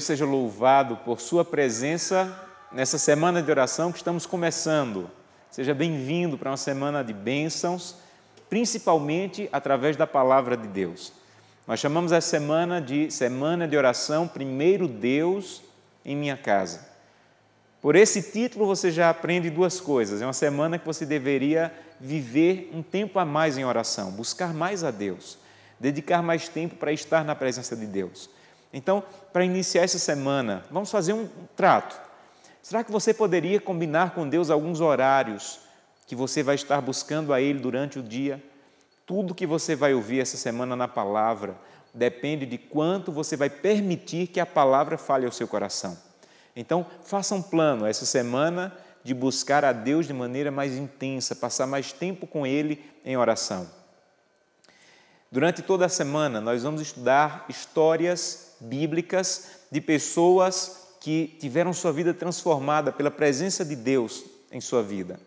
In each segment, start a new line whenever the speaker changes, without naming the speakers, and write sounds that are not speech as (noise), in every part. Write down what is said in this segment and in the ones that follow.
Deus seja louvado por Sua presença nessa semana de oração que estamos começando. Seja bem-vindo para uma semana de bênçãos, principalmente através da palavra de Deus. Nós chamamos essa semana de Semana de Oração Primeiro Deus em Minha Casa. Por esse título você já aprende duas coisas. É uma semana que você deveria viver um tempo a mais em oração, buscar mais a Deus, dedicar mais tempo para estar na presença de Deus. Então, para iniciar essa semana, vamos fazer um trato. Será que você poderia combinar com Deus alguns horários que você vai estar buscando a Ele durante o dia? Tudo que você vai ouvir essa semana na palavra depende de quanto você vai permitir que a palavra fale ao seu coração. Então, faça um plano essa semana de buscar a Deus de maneira mais intensa, passar mais tempo com Ele em oração. Durante toda a semana, nós vamos estudar histórias bíblicas de pessoas que tiveram sua vida transformada pela presença de Deus em sua vida.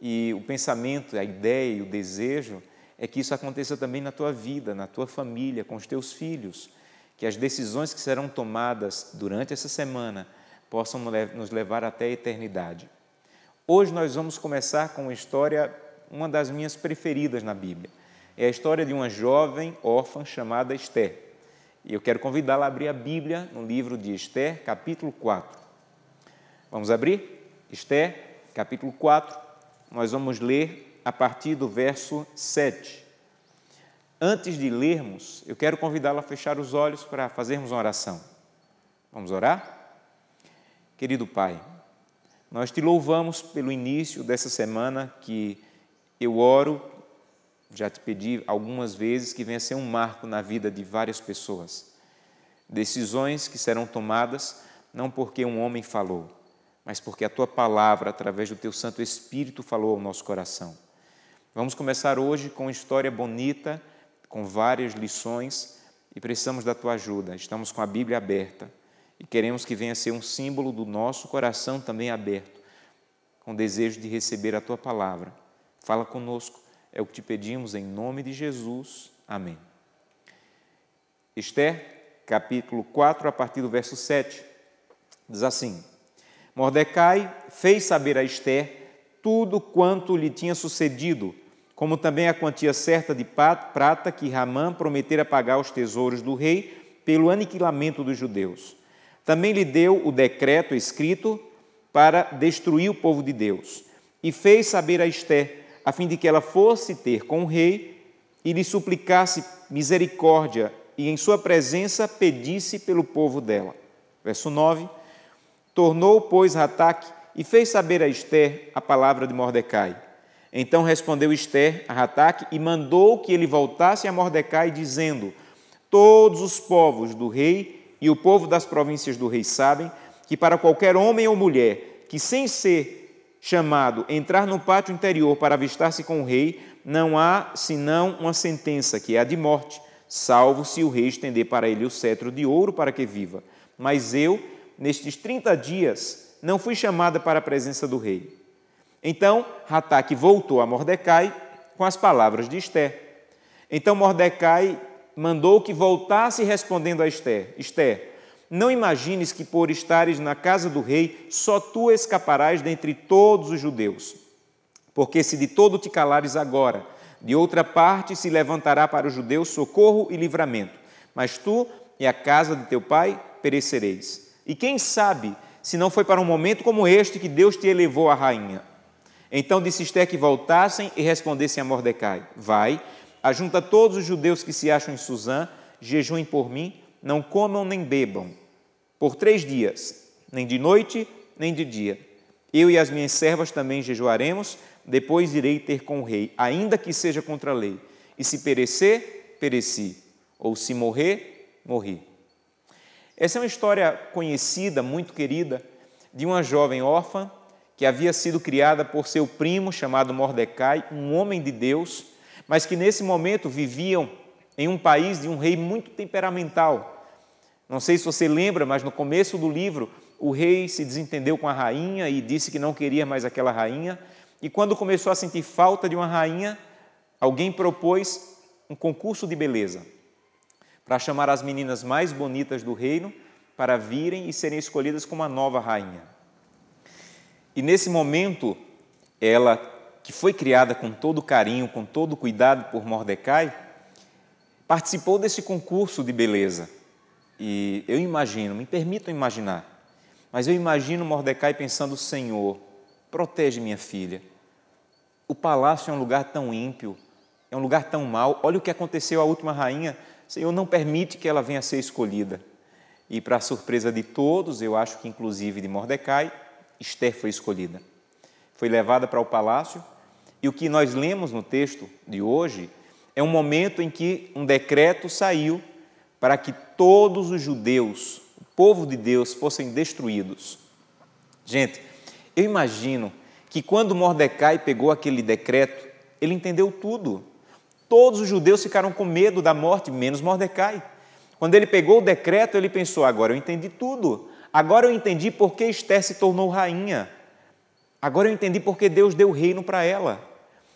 E o pensamento, a ideia e o desejo é que isso aconteça também na tua vida, na tua família, com os teus filhos, que as decisões que serão tomadas durante essa semana possam nos levar até a eternidade. Hoje nós vamos começar com uma história, uma das minhas preferidas na Bíblia. É a história de uma jovem órfã chamada Esther. E eu quero convidá-la a abrir a Bíblia no livro de Esther, capítulo 4. Vamos abrir? Esther, capítulo 4. Nós vamos ler a partir do verso 7. Antes de lermos, eu quero convidá-la a fechar os olhos para fazermos uma oração. Vamos orar? Querido Pai, nós te louvamos pelo início dessa semana que eu oro já te pedi algumas vezes que venha ser um marco na vida de várias pessoas. Decisões que serão tomadas não porque um homem falou, mas porque a tua palavra, através do teu Santo Espírito, falou ao nosso coração. Vamos começar hoje com uma história bonita, com várias lições e precisamos da tua ajuda. Estamos com a Bíblia aberta e queremos que venha ser um símbolo do nosso coração também aberto, com desejo de receber a tua palavra. Fala conosco é o que te pedimos em nome de Jesus. Amém. Esther, capítulo 4, a partir do verso 7, diz assim: Mordecai fez saber a Esther tudo quanto lhe tinha sucedido, como também a quantia certa de prata que Ramã prometera pagar aos tesouros do rei pelo aniquilamento dos judeus. Também lhe deu o decreto escrito para destruir o povo de Deus. E fez saber a Esther a fim de que ela fosse ter com o rei e lhe suplicasse misericórdia e em sua presença pedisse pelo povo dela. Verso 9. Tornou, pois, Rataque e fez saber a Esther a palavra de Mordecai. Então respondeu Esther a Rataque e mandou que ele voltasse a Mordecai, dizendo: Todos os povos do rei e o povo das províncias do rei sabem que para qualquer homem ou mulher que, sem ser chamado entrar no pátio interior para avistar-se com o rei, não há senão uma sentença, que é a de morte, salvo se o rei estender para ele o cetro de ouro para que viva. Mas eu, nestes 30 dias, não fui chamada para a presença do rei. Então, Rataque voltou a Mordecai com as palavras de Esther. Então, Mordecai mandou que voltasse respondendo a Esther: Esther, não imagines que, por estares na casa do rei, só tu escaparás dentre todos os judeus. Porque se de todo te calares agora, de outra parte se levantará para os judeus socorro e livramento. Mas tu e a casa de teu pai perecereis. E quem sabe se não foi para um momento como este que Deus te elevou à rainha. Então disse Esther que voltassem e respondessem a Mordecai: Vai, ajunta todos os judeus que se acham em Suzã, jejuem por mim, não comam nem bebam por três dias, nem de noite, nem de dia. Eu e as minhas servas também jejuaremos, depois irei ter com o rei, ainda que seja contra a lei. E se perecer, pereci, ou se morrer, morri. Essa é uma história conhecida, muito querida, de uma jovem órfã que havia sido criada por seu primo chamado Mordecai, um homem de Deus, mas que nesse momento viviam em um país de um rei muito temperamental, não sei se você lembra, mas no começo do livro, o rei se desentendeu com a rainha e disse que não queria mais aquela rainha. E quando começou a sentir falta de uma rainha, alguém propôs um concurso de beleza para chamar as meninas mais bonitas do reino para virem e serem escolhidas como a nova rainha. E nesse momento, ela, que foi criada com todo carinho, com todo cuidado por Mordecai, participou desse concurso de beleza. E eu imagino, me permitam imaginar, mas eu imagino Mordecai pensando: Senhor, protege minha filha. O palácio é um lugar tão ímpio, é um lugar tão mau. Olha o que aconteceu à última rainha. Senhor, não permite que ela venha a ser escolhida. E, para surpresa de todos, eu acho que inclusive de Mordecai, Esther foi escolhida. Foi levada para o palácio. E o que nós lemos no texto de hoje é um momento em que um decreto saiu para que todos os judeus, o povo de Deus, fossem destruídos. Gente, eu imagino que quando Mordecai pegou aquele decreto, ele entendeu tudo. Todos os judeus ficaram com medo da morte, menos Mordecai. Quando ele pegou o decreto, ele pensou: agora eu entendi tudo. Agora eu entendi por que Esther se tornou rainha. Agora eu entendi por que Deus deu reino para ela.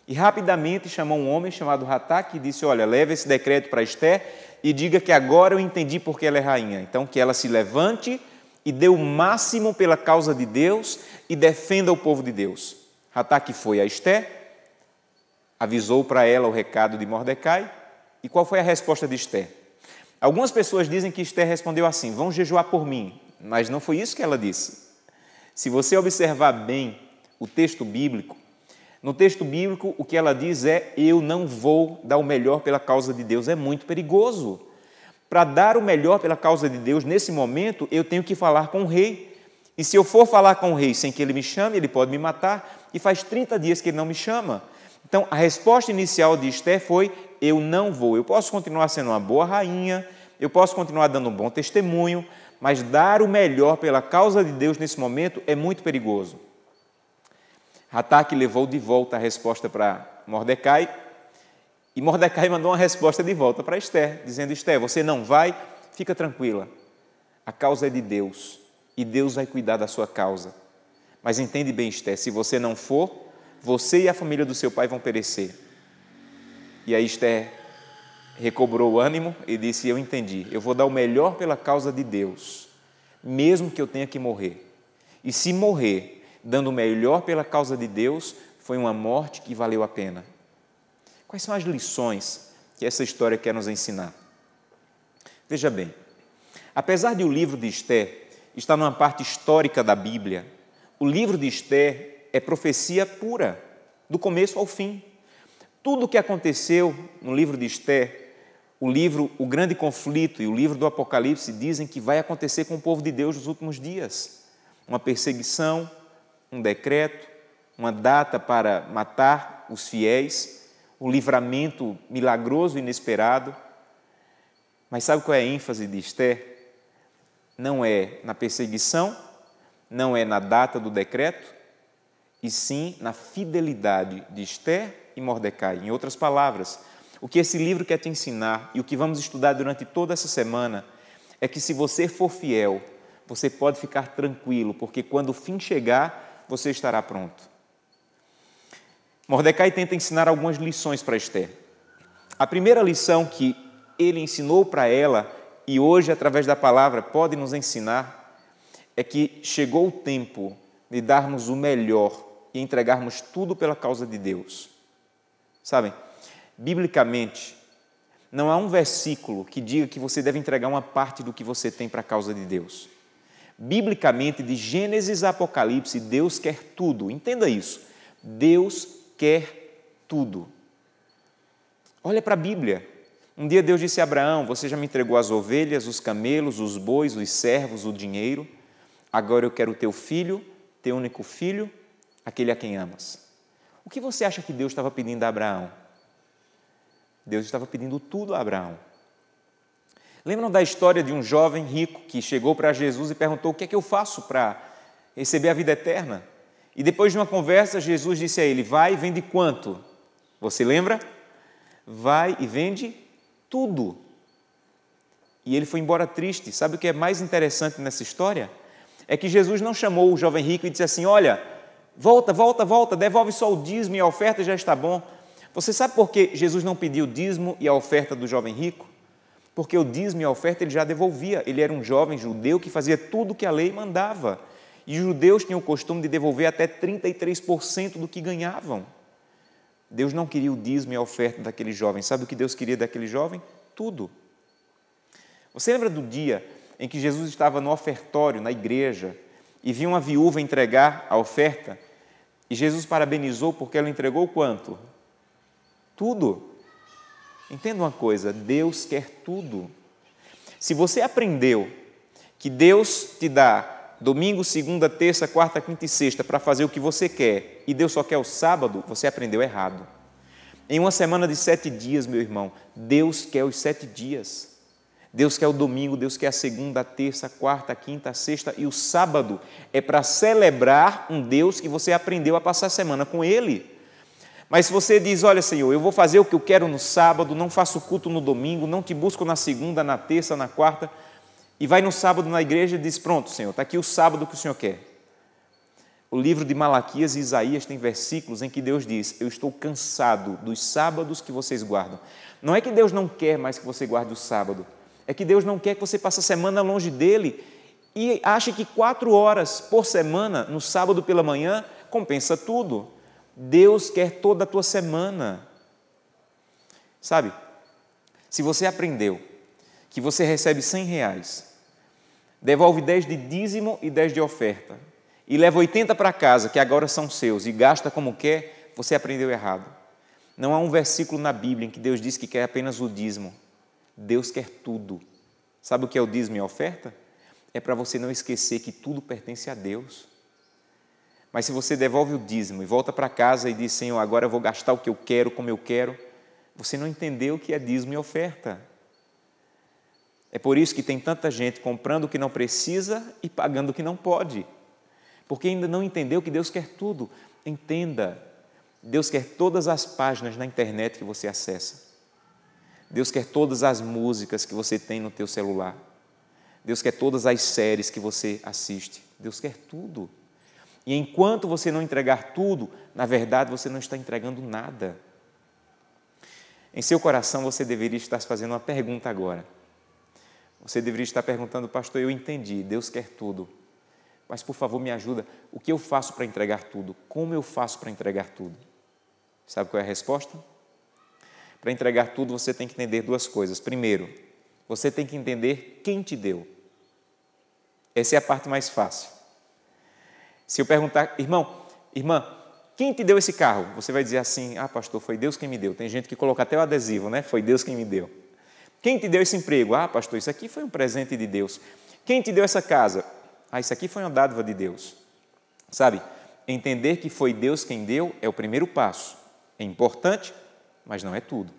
E rapidamente chamou um homem chamado Ratak e disse: Olha, leva esse decreto para Esther e diga que agora eu entendi porque ela é rainha. Então, que ela se levante e dê o máximo pela causa de Deus e defenda o povo de Deus. Hataque foi a Esté, avisou para ela o recado de Mordecai. E qual foi a resposta de Esté? Algumas pessoas dizem que Esté respondeu assim: Vão jejuar por mim. Mas não foi isso que ela disse. Se você observar bem o texto bíblico, no texto bíblico, o que ela diz é: Eu não vou dar o melhor pela causa de Deus. É muito perigoso. Para dar o melhor pela causa de Deus, nesse momento, eu tenho que falar com o rei. E se eu for falar com o rei sem que ele me chame, ele pode me matar. E faz 30 dias que ele não me chama. Então, a resposta inicial de Esther foi: Eu não vou. Eu posso continuar sendo uma boa rainha, eu posso continuar dando um bom testemunho, mas dar o melhor pela causa de Deus nesse momento é muito perigoso. Ataque levou de volta a resposta para Mordecai, e Mordecai mandou uma resposta de volta para Esther, dizendo: Esther, você não vai, fica tranquila. A causa é de Deus, e Deus vai cuidar da sua causa. Mas entende bem, Esther, se você não for, você e a família do seu pai vão perecer. E aí Esther recobrou o ânimo e disse: Eu entendi, eu vou dar o melhor pela causa de Deus, mesmo que eu tenha que morrer. E se morrer, dando o melhor pela causa de Deus, foi uma morte que valeu a pena. Quais são as lições que essa história quer nos ensinar? Veja bem, apesar de o livro de Esther estar numa parte histórica da Bíblia, o livro de Esther é profecia pura, do começo ao fim. Tudo o que aconteceu no livro de Esther, o livro O Grande Conflito e o livro do Apocalipse dizem que vai acontecer com o povo de Deus nos últimos dias. Uma perseguição, um decreto, uma data para matar os fiéis, um livramento milagroso e inesperado. Mas sabe qual é a ênfase de Esther? Não é na perseguição, não é na data do decreto, e sim na fidelidade de Esther e Mordecai. Em outras palavras, o que esse livro quer te ensinar e o que vamos estudar durante toda essa semana é que se você for fiel, você pode ficar tranquilo, porque quando o fim chegar, você estará pronto. Mordecai tenta ensinar algumas lições para Esther. A primeira lição que ele ensinou para ela e hoje, através da palavra, pode nos ensinar é que chegou o tempo de darmos o melhor e entregarmos tudo pela causa de Deus. Sabem, biblicamente, não há um versículo que diga que você deve entregar uma parte do que você tem para a causa de Deus. Biblicamente, de Gênesis a Apocalipse, Deus quer tudo. Entenda isso. Deus quer tudo. Olha para a Bíblia. Um dia Deus disse a Abraão: Você já me entregou as ovelhas, os camelos, os bois, os servos, o dinheiro. Agora eu quero o teu filho, teu único filho, aquele a quem amas. O que você acha que Deus estava pedindo a Abraão? Deus estava pedindo tudo a Abraão. Lembram da história de um jovem rico que chegou para Jesus e perguntou: O que é que eu faço para receber a vida eterna? E depois de uma conversa, Jesus disse a ele: Vai e vende quanto? Você lembra? Vai e vende tudo. E ele foi embora triste. Sabe o que é mais interessante nessa história? É que Jesus não chamou o jovem rico e disse assim: Olha, volta, volta, volta, devolve só o dízimo e a oferta já está bom. Você sabe por que Jesus não pediu o dízimo e a oferta do jovem rico? porque o dízimo e a oferta ele já devolvia. Ele era um jovem judeu que fazia tudo o que a lei mandava. E os judeus tinham o costume de devolver até 33% do que ganhavam. Deus não queria o dízimo e a oferta daquele jovem. Sabe o que Deus queria daquele jovem? Tudo. Você lembra do dia em que Jesus estava no ofertório, na igreja, e viu uma viúva entregar a oferta? E Jesus parabenizou porque ela entregou quanto? Tudo. Entenda uma coisa: Deus quer tudo. Se você aprendeu que Deus te dá domingo, segunda, terça, quarta, quinta e sexta para fazer o que você quer e Deus só quer o sábado, você aprendeu errado. Em uma semana de sete dias, meu irmão, Deus quer os sete dias. Deus quer o domingo, Deus quer a segunda, a terça, a quarta, a quinta, a sexta e o sábado é para celebrar um Deus que você aprendeu a passar a semana com Ele. Mas se você diz, olha, Senhor, eu vou fazer o que eu quero no sábado, não faço culto no domingo, não te busco na segunda, na terça, na quarta, e vai no sábado na igreja e diz: Pronto, Senhor, está aqui o sábado que o Senhor quer. O livro de Malaquias e Isaías tem versículos em que Deus diz: Eu estou cansado dos sábados que vocês guardam. Não é que Deus não quer mais que você guarde o sábado, é que Deus não quer que você passe a semana longe dele e ache que quatro horas por semana, no sábado pela manhã, compensa tudo. Deus quer toda a tua semana. Sabe? Se você aprendeu que você recebe 100 reais, devolve 10 de dízimo e 10 de oferta, e leva 80 para casa, que agora são seus, e gasta como quer, você aprendeu errado. Não há um versículo na Bíblia em que Deus diz que quer apenas o dízimo. Deus quer tudo. Sabe o que é o dízimo e a oferta? É para você não esquecer que tudo pertence a Deus. Mas se você devolve o dízimo e volta para casa e diz, Senhor, agora eu vou gastar o que eu quero, como eu quero, você não entendeu o que é dízimo e oferta. É por isso que tem tanta gente comprando o que não precisa e pagando o que não pode, porque ainda não entendeu que Deus quer tudo. Entenda, Deus quer todas as páginas na internet que você acessa. Deus quer todas as músicas que você tem no teu celular. Deus quer todas as séries que você assiste. Deus quer tudo. E enquanto você não entregar tudo, na verdade você não está entregando nada. Em seu coração você deveria estar se fazendo uma pergunta agora. Você deveria estar perguntando, pastor, eu entendi, Deus quer tudo. Mas por favor, me ajuda, o que eu faço para entregar tudo? Como eu faço para entregar tudo? Sabe qual é a resposta? Para entregar tudo, você tem que entender duas coisas. Primeiro, você tem que entender quem te deu. Essa é a parte mais fácil. Se eu perguntar, irmão, irmã, quem te deu esse carro? Você vai dizer assim: ah, pastor, foi Deus quem me deu. Tem gente que coloca até o adesivo, né? Foi Deus quem me deu. Quem te deu esse emprego? Ah, pastor, isso aqui foi um presente de Deus. Quem te deu essa casa? Ah, isso aqui foi uma dádiva de Deus. Sabe? Entender que foi Deus quem deu é o primeiro passo. É importante, mas não é tudo.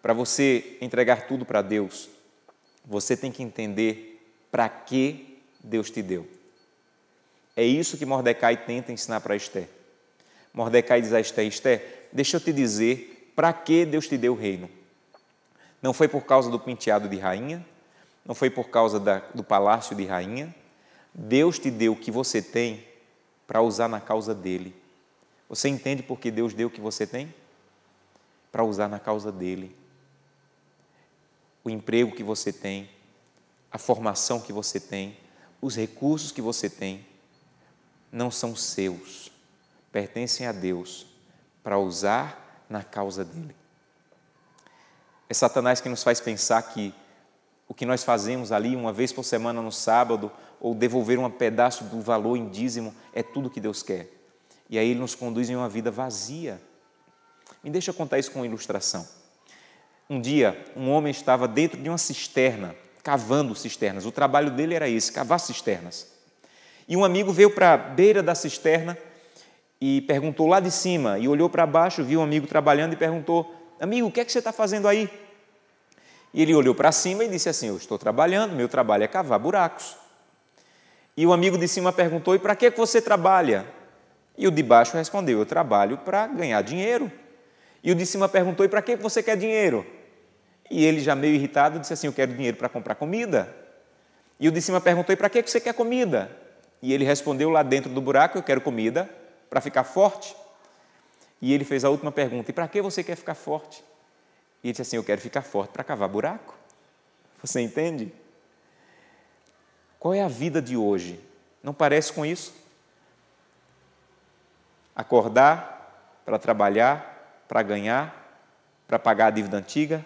Para você entregar tudo para Deus, você tem que entender para que Deus te deu. É isso que Mordecai tenta ensinar para Esther. Mordecai diz a Esther: "Esther, deixa eu te dizer para que Deus te deu o reino. Não foi por causa do penteado de rainha, não foi por causa da, do palácio de rainha. Deus te deu o que você tem para usar na causa dele. Você entende por que Deus deu o que você tem? Para usar na causa dele. O emprego que você tem, a formação que você tem, os recursos que você tem não são seus, pertencem a Deus, para usar na causa dele. É Satanás que nos faz pensar que o que nós fazemos ali uma vez por semana no sábado, ou devolver um pedaço do valor em dízimo, é tudo que Deus quer. E aí ele nos conduz em uma vida vazia. Me deixa contar isso com uma ilustração. Um dia, um homem estava dentro de uma cisterna, cavando cisternas. O trabalho dele era esse, cavar cisternas. E um amigo veio para a beira da cisterna e perguntou lá de cima, e olhou para baixo, viu um amigo trabalhando e perguntou: Amigo, o que é que você está fazendo aí? E ele olhou para cima e disse assim: Eu estou trabalhando, meu trabalho é cavar buracos. E o amigo de cima perguntou: E para que você trabalha? E o de baixo respondeu: Eu trabalho para ganhar dinheiro. E o de cima perguntou: E para que você quer dinheiro? E ele, já meio irritado, disse assim: Eu quero dinheiro para comprar comida. E o de cima perguntou: E para que você quer comida? E ele respondeu lá dentro do buraco: Eu quero comida para ficar forte. E ele fez a última pergunta: E para que você quer ficar forte? E ele disse assim: Eu quero ficar forte para cavar buraco. Você entende? Qual é a vida de hoje? Não parece com isso? Acordar para trabalhar, para ganhar, para pagar a dívida antiga,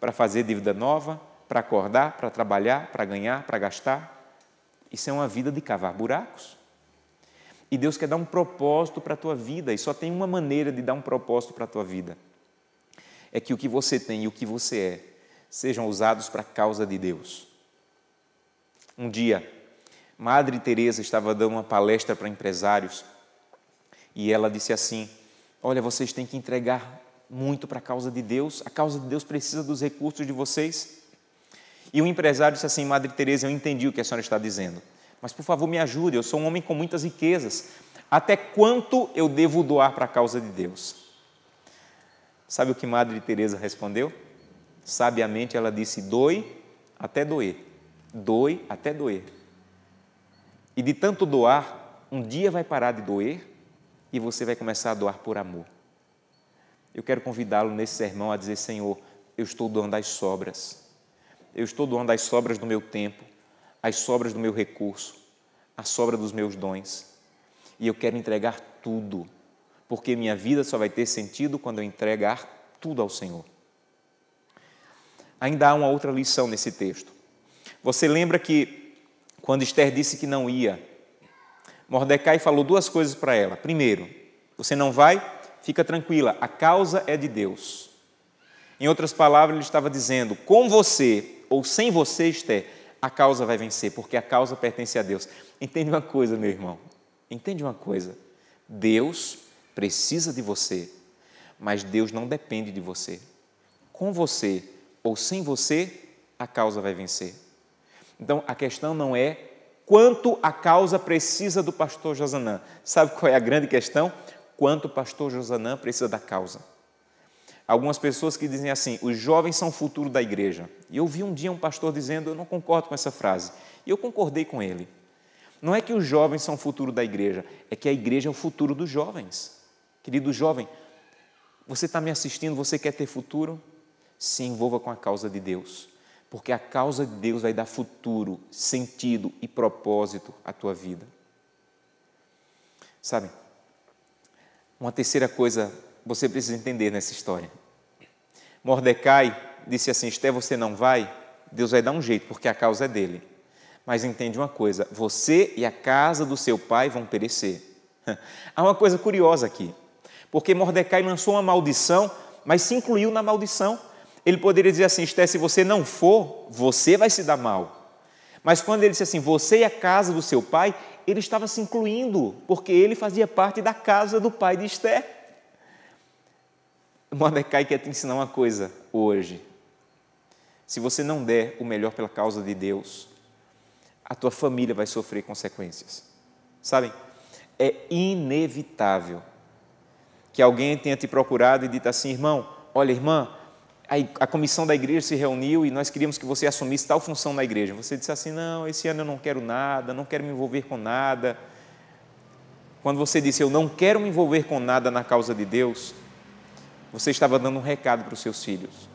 para fazer dívida nova, para acordar, para trabalhar, para ganhar, para gastar, isso é uma vida de cavar buracos. E Deus quer dar um propósito para a tua vida, e só tem uma maneira de dar um propósito para a tua vida: é que o que você tem e o que você é sejam usados para a causa de Deus. Um dia, Madre Teresa estava dando uma palestra para empresários e ela disse assim: "Olha, vocês têm que entregar muito para a causa de Deus. A causa de Deus precisa dos recursos de vocês. E o empresário disse assim: Madre Teresa, eu entendi o que a senhora está dizendo, mas por favor me ajude, eu sou um homem com muitas riquezas. Até quanto eu devo doar para a causa de Deus? Sabe o que Madre Teresa respondeu? Sabiamente ela disse: "Doe até doer. Doe até doer." E de tanto doar, um dia vai parar de doer e você vai começar a doar por amor. Eu quero convidá-lo nesse sermão a dizer: Senhor, eu estou doando as sobras. Eu estou doando as sobras do meu tempo, as sobras do meu recurso, a sobra dos meus dons. E eu quero entregar tudo, porque minha vida só vai ter sentido quando eu entregar tudo ao Senhor. Ainda há uma outra lição nesse texto. Você lembra que quando Esther disse que não ia, Mordecai falou duas coisas para ela. Primeiro, você não vai? Fica tranquila, a causa é de Deus. Em outras palavras, ele estava dizendo: com você ou sem você, Esther, a causa vai vencer, porque a causa pertence a Deus. Entende uma coisa, meu irmão? Entende uma coisa? Deus precisa de você, mas Deus não depende de você. Com você ou sem você, a causa vai vencer. Então a questão não é quanto a causa precisa do pastor Josanã. Sabe qual é a grande questão? Quanto o pastor Josanã precisa da causa algumas pessoas que dizem assim: os jovens são o futuro da igreja. E eu vi um dia um pastor dizendo: eu não concordo com essa frase. E eu concordei com ele. Não é que os jovens são o futuro da igreja, é que a igreja é o futuro dos jovens. Querido jovem, você está me assistindo, você quer ter futuro? Se envolva com a causa de Deus, porque a causa de Deus vai dar futuro, sentido e propósito à tua vida. Sabe? Uma terceira coisa você precisa entender nessa história. Mordecai disse assim: Esté, você não vai? Deus vai dar um jeito, porque a causa é dele. Mas entende uma coisa: você e a casa do seu pai vão perecer. (laughs) Há uma coisa curiosa aqui, porque Mordecai lançou uma maldição, mas se incluiu na maldição. Ele poderia dizer assim: Esté, se você não for, você vai se dar mal. Mas quando ele disse assim, você e a casa do seu pai, ele estava se incluindo, porque ele fazia parte da casa do pai de Esté. (laughs) Mordecai quer te ensinar uma coisa hoje. Se você não der o melhor pela causa de Deus, a tua família vai sofrer consequências. Sabem? É inevitável que alguém tenha te procurado e dito assim, irmão, olha, irmã, a, comissão da igreja se reuniu e nós queríamos que você assumisse tal função na igreja. Você disse assim: não, esse ano eu não quero nada, não quero me envolver com nada. Quando você disse eu não quero me envolver com nada na causa de Deus, você estava dando um recado para os seus filhos.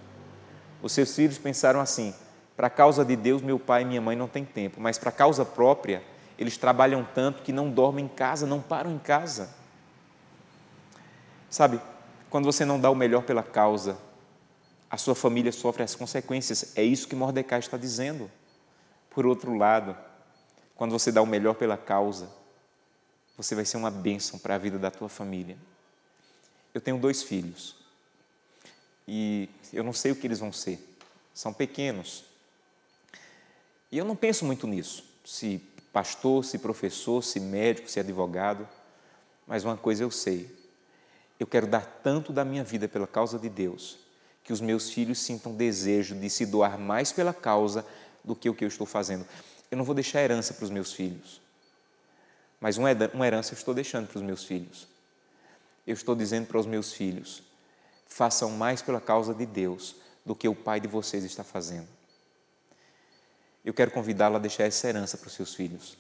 Os seus filhos pensaram assim: para a causa de Deus, meu pai e minha mãe não têm tempo, mas para a causa própria, eles trabalham tanto que não dormem em casa, não param em casa. Sabe, quando você não dá o melhor pela causa, a sua família sofre as consequências. É isso que Mordecai está dizendo. Por outro lado, quando você dá o melhor pela causa, você vai ser uma bênção para a vida da tua família. Eu tenho dois filhos e eu não sei o que eles vão ser. São pequenos. E eu não penso muito nisso, se pastor, se professor, se médico, se advogado, mas uma coisa eu sei. Eu quero dar tanto da minha vida pela causa de Deus, que os meus filhos sintam desejo de se doar mais pela causa do que o que eu estou fazendo. Eu não vou deixar herança para os meus filhos, mas uma herança eu estou deixando para os meus filhos. Eu estou dizendo para os meus filhos: façam mais pela causa de Deus do que o pai de vocês está fazendo. Eu quero convidá-lo a deixar essa herança para os seus filhos.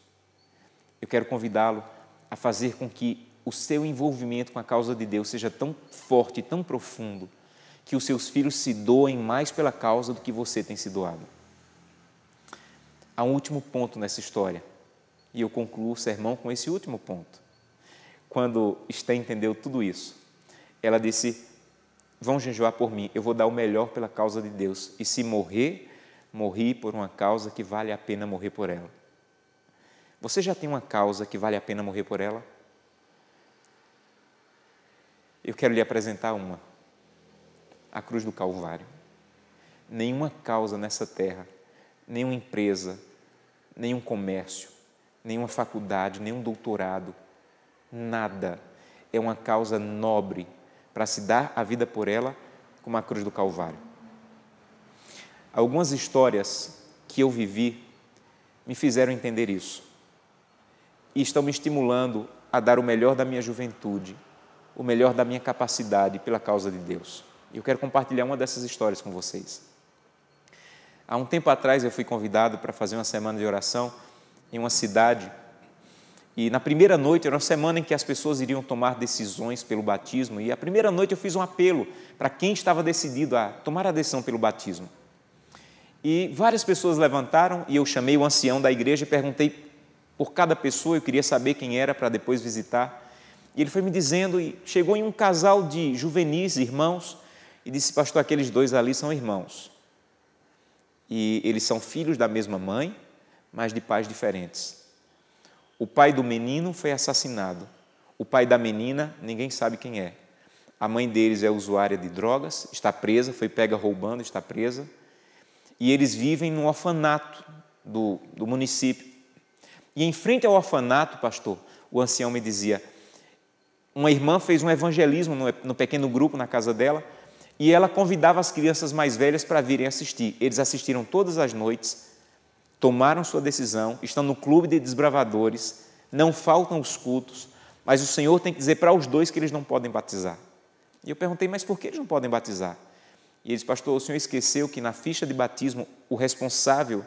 Eu quero convidá-lo a fazer com que o seu envolvimento com a causa de Deus seja tão forte, tão profundo, que os seus filhos se doem mais pela causa do que você tem se doado. Há um último ponto nessa história, e eu concluo o sermão com esse último ponto. Quando Esté entendeu tudo isso, ela disse: vão jejuar por mim, eu vou dar o melhor pela causa de Deus. E se morrer, morri por uma causa que vale a pena morrer por ela. Você já tem uma causa que vale a pena morrer por ela? Eu quero lhe apresentar uma: a cruz do Calvário. Nenhuma causa nessa terra, nenhuma empresa, nenhum comércio, nenhuma faculdade, nenhum doutorado, nada é uma causa nobre para se dar a vida por ela, com a cruz do Calvário. Algumas histórias que eu vivi me fizeram entender isso e estão me estimulando a dar o melhor da minha juventude, o melhor da minha capacidade pela causa de Deus. Eu quero compartilhar uma dessas histórias com vocês. Há um tempo atrás eu fui convidado para fazer uma semana de oração em uma cidade e na primeira noite, era uma semana em que as pessoas iriam tomar decisões pelo batismo, e a primeira noite eu fiz um apelo para quem estava decidido a tomar a decisão pelo batismo. E várias pessoas levantaram e eu chamei o ancião da igreja e perguntei por cada pessoa, eu queria saber quem era para depois visitar. E ele foi me dizendo, e chegou em um casal de juvenis, irmãos, e disse: Pastor, aqueles dois ali são irmãos. E eles são filhos da mesma mãe, mas de pais diferentes. O pai do menino foi assassinado. O pai da menina, ninguém sabe quem é. A mãe deles é usuária de drogas, está presa, foi pega roubando, está presa. E eles vivem num orfanato do, do município. E em frente ao orfanato, pastor, o ancião me dizia: uma irmã fez um evangelismo no, no pequeno grupo na casa dela e ela convidava as crianças mais velhas para virem assistir. Eles assistiram todas as noites tomaram sua decisão, estão no clube de desbravadores, não faltam os cultos, mas o Senhor tem que dizer para os dois que eles não podem batizar. E eu perguntei, mas por que eles não podem batizar? E eles, pastor, o senhor esqueceu que na ficha de batismo o responsável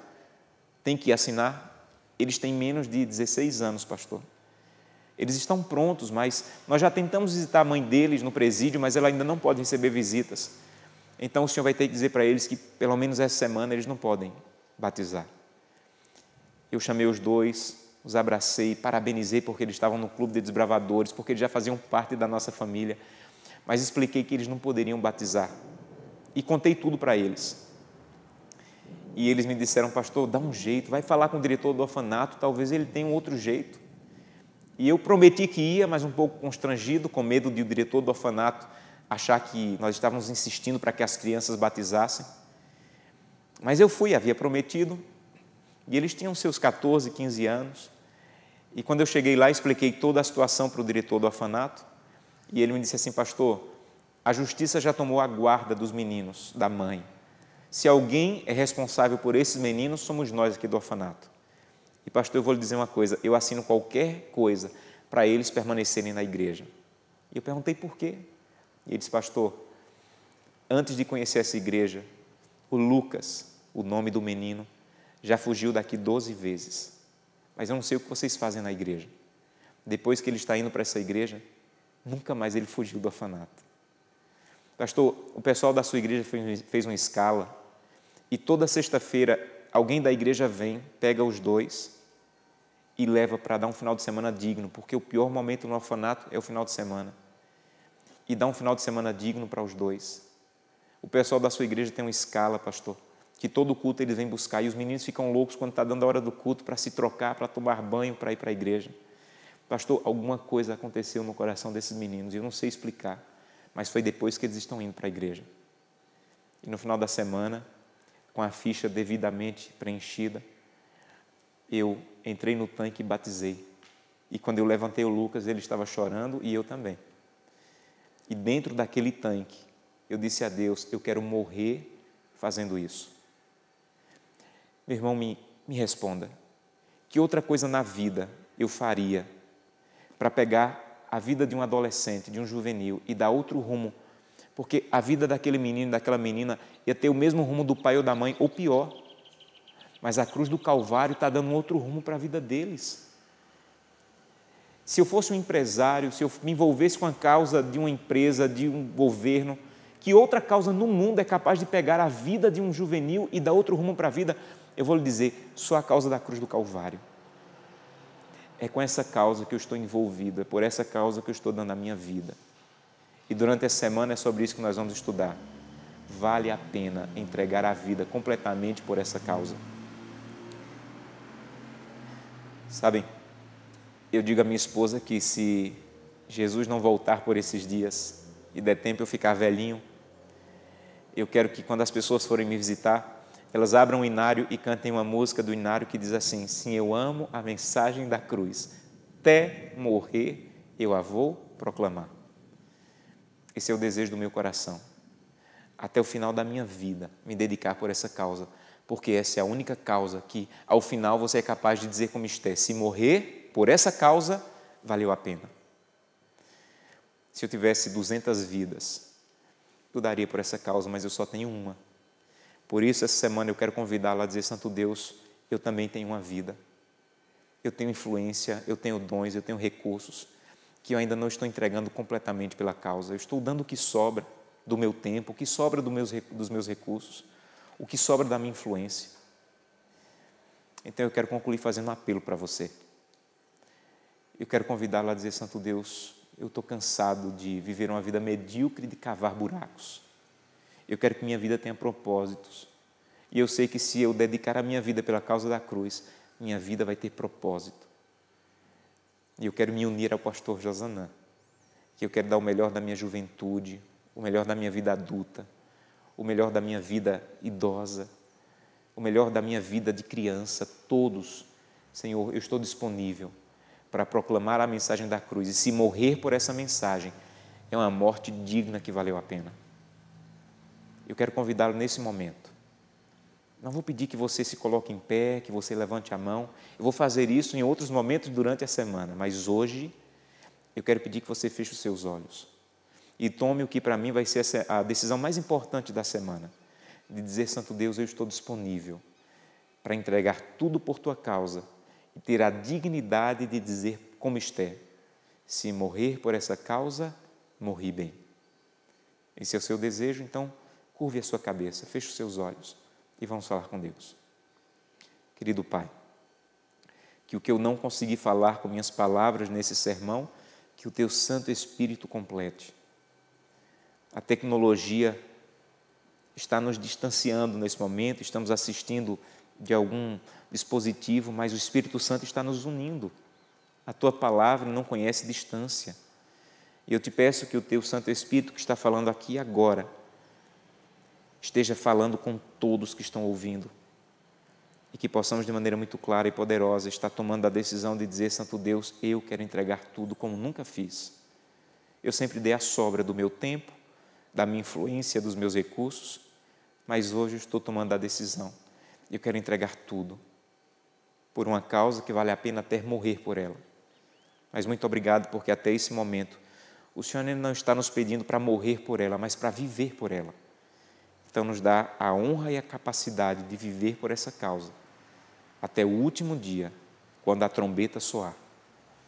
tem que assinar? Eles têm menos de 16 anos, pastor. Eles estão prontos, mas nós já tentamos visitar a mãe deles no presídio, mas ela ainda não pode receber visitas. Então o senhor vai ter que dizer para eles que pelo menos essa semana eles não podem batizar. Eu chamei os dois, os abracei, parabenizei porque eles estavam no clube de desbravadores, porque eles já faziam parte da nossa família, mas expliquei que eles não poderiam batizar. E contei tudo para eles. E eles me disseram, pastor, dá um jeito, vai falar com o diretor do orfanato, talvez ele tenha um outro jeito. E eu prometi que ia, mas um pouco constrangido, com medo de o diretor do orfanato achar que nós estávamos insistindo para que as crianças batizassem. Mas eu fui, havia prometido, e eles tinham seus 14, 15 anos. E quando eu cheguei lá, expliquei toda a situação para o diretor do orfanato. E ele me disse assim: Pastor, a justiça já tomou a guarda dos meninos, da mãe. Se alguém é responsável por esses meninos, somos nós aqui do orfanato. E, pastor, eu vou lhe dizer uma coisa: eu assino qualquer coisa para eles permanecerem na igreja. E eu perguntei por quê. E ele disse: Pastor, antes de conhecer essa igreja, o Lucas, o nome do menino, já fugiu daqui 12 vezes. Mas eu não sei o que vocês fazem na igreja. Depois que ele está indo para essa igreja, nunca mais ele fugiu do orfanato. Pastor, o pessoal da sua igreja fez uma escala e toda sexta-feira alguém da igreja vem, pega os dois e leva para dar um final de semana digno, porque o pior momento no orfanato é o final de semana. E dá um final de semana digno para os dois. O pessoal da sua igreja tem uma escala, pastor que todo culto eles vêm buscar. E os meninos ficam loucos quando está dando a hora do culto para se trocar, para tomar banho, para ir para a igreja. Pastor, alguma coisa aconteceu no coração desses meninos, e eu não sei explicar, mas foi depois que eles estão indo para a igreja. E no final da semana, com a ficha devidamente preenchida, eu entrei no tanque e batizei. E quando eu levantei o Lucas, ele estava chorando e eu também. E dentro daquele tanque, eu disse a Deus: Eu quero morrer fazendo isso. Meu irmão, me, me responda: que outra coisa na vida eu faria para pegar a vida de um adolescente, de um juvenil e dar outro rumo? Porque a vida daquele menino, daquela menina ia ter o mesmo rumo do pai ou da mãe, ou pior. Mas a cruz do Calvário está dando outro rumo para a vida deles se eu fosse um empresário, se eu me envolvesse com a causa de uma empresa, de um governo, que outra causa no mundo é capaz de pegar a vida de um juvenil e dar outro rumo para a vida eu vou lhe dizer, só a causa da cruz do Calvário. É com essa causa que eu estou envolvida, é por essa causa que eu estou dando a minha vida. E durante essa semana é sobre isso que nós vamos estudar. Vale a pena entregar a vida completamente por essa causa. Sabem, eu digo à minha esposa que se Jesus não voltar por esses dias e der tempo eu ficar velhinho, eu quero que quando as pessoas forem me visitar, elas abram o inário e cantem uma música do inário que diz assim: Sim, eu amo a mensagem da cruz, até morrer eu a vou proclamar. Esse é o desejo do meu coração. Até o final da minha vida, me dedicar por essa causa, porque essa é a única causa que, ao final, você é capaz de dizer como mistério: se morrer por essa causa, valeu a pena. Se eu tivesse 200 vidas, eu daria por essa causa, mas eu só tenho uma por isso, essa semana eu quero convidá-la a dizer: Santo Deus, eu também tenho uma vida. Eu tenho influência, eu tenho dons, eu tenho recursos que eu ainda não estou entregando completamente pela causa. Eu estou dando o que sobra do meu tempo, o que sobra do meus, dos meus recursos, o que sobra da minha influência. Então eu quero concluir fazendo um apelo para você. Eu quero convidá-la a dizer: Santo Deus, eu estou cansado de viver uma vida medíocre de cavar buracos. Eu quero que minha vida tenha propósitos. E eu sei que se eu dedicar a minha vida pela causa da cruz, minha vida vai ter propósito. E eu quero me unir ao pastor Josanã, que eu quero dar o melhor da minha juventude, o melhor da minha vida adulta, o melhor da minha vida idosa, o melhor da minha vida de criança, todos. Senhor, eu estou disponível para proclamar a mensagem da cruz e se morrer por essa mensagem, é uma morte digna que valeu a pena. Eu quero convidá-lo nesse momento. Não vou pedir que você se coloque em pé, que você levante a mão. Eu vou fazer isso em outros momentos durante a semana, mas hoje eu quero pedir que você feche os seus olhos e tome o que para mim vai ser a decisão mais importante da semana, de dizer Santo Deus, eu estou disponível para entregar tudo por tua causa e ter a dignidade de dizer como está. se morrer por essa causa, morri bem. Esse é o seu desejo, então curve a sua cabeça, feche os seus olhos e vamos falar com Deus. Querido Pai, que o que eu não consegui falar com minhas palavras nesse sermão, que o Teu Santo Espírito complete. A tecnologia está nos distanciando nesse momento, estamos assistindo de algum dispositivo, mas o Espírito Santo está nos unindo. A Tua palavra não conhece distância. E eu te peço que o Teu Santo Espírito que está falando aqui agora, esteja falando com todos que estão ouvindo. E que possamos, de maneira muito clara e poderosa, estar tomando a decisão de dizer: Santo Deus, eu quero entregar tudo como nunca fiz. Eu sempre dei a sobra do meu tempo, da minha influência, dos meus recursos, mas hoje eu estou tomando a decisão. Eu quero entregar tudo por uma causa que vale a pena até morrer por ela. Mas muito obrigado, porque até esse momento o Senhor não está nos pedindo para morrer por ela, mas para viver por ela. Então, nos dá a honra e a capacidade de viver por essa causa, até o último dia, quando a trombeta soar.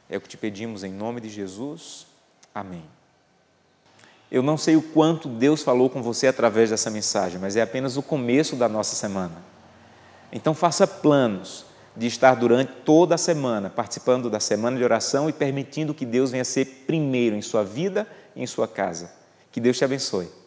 É o que te pedimos em nome de Jesus. Amém. Eu não sei o quanto Deus falou com você através dessa mensagem, mas é apenas o começo da nossa semana. Então, faça planos de estar durante toda a semana participando da semana de oração e permitindo que Deus venha ser primeiro em sua vida e em sua casa. Que Deus te abençoe.